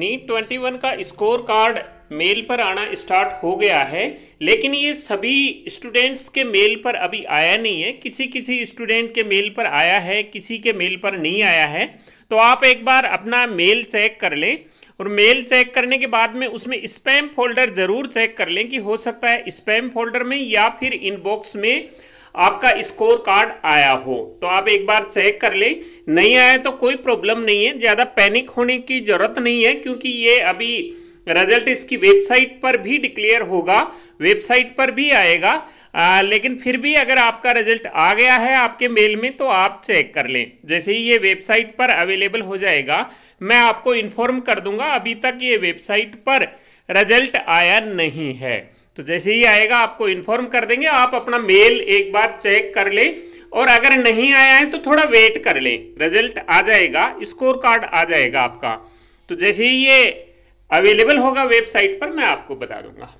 NEET twenty one का score card mail पर आना स्टार्ट हो गया है लेकिन ये सभी स्टूडेंट्स के मेल पर अभी आया नहीं है किसी किसी स्टूडेंट के मेल पर आया है किसी के मेल पर नहीं आया है तो आप एक बार अपना मेल चेक कर लें और मेल चेक करने के बाद में उसमें स्पैम फोल्डर ज़रूर चेक कर लें कि हो सकता है स्पैम फोल्डर में या फिर इनबॉक्स में आपका स्कोर कार्ड आया हो तो आप एक बार चेक कर लें नहीं आया तो कोई प्रॉब्लम नहीं है ज़्यादा पैनिक होने की ज़रूरत नहीं है क्योंकि ये अभी रिजल्ट इसकी वेबसाइट पर भी डिक्लेयर होगा वेबसाइट पर भी आएगा आ, लेकिन फिर भी अगर आपका रिजल्ट आ गया है आपके मेल में तो आप चेक कर लें जैसे ही ये वेबसाइट पर अवेलेबल हो जाएगा मैं आपको इन्फॉर्म कर दूंगा अभी तक ये वेबसाइट पर रिजल्ट आया नहीं है तो जैसे ही आएगा आपको इन्फॉर्म कर देंगे आप अपना मेल एक बार चेक कर लें और अगर नहीं आया है तो थोड़ा वेट कर लें रिजल्ट आ जाएगा स्कोर कार्ड आ जाएगा आपका तो जैसे ही ये अवेलेबल होगा वेबसाइट पर मैं आपको बता दूंगा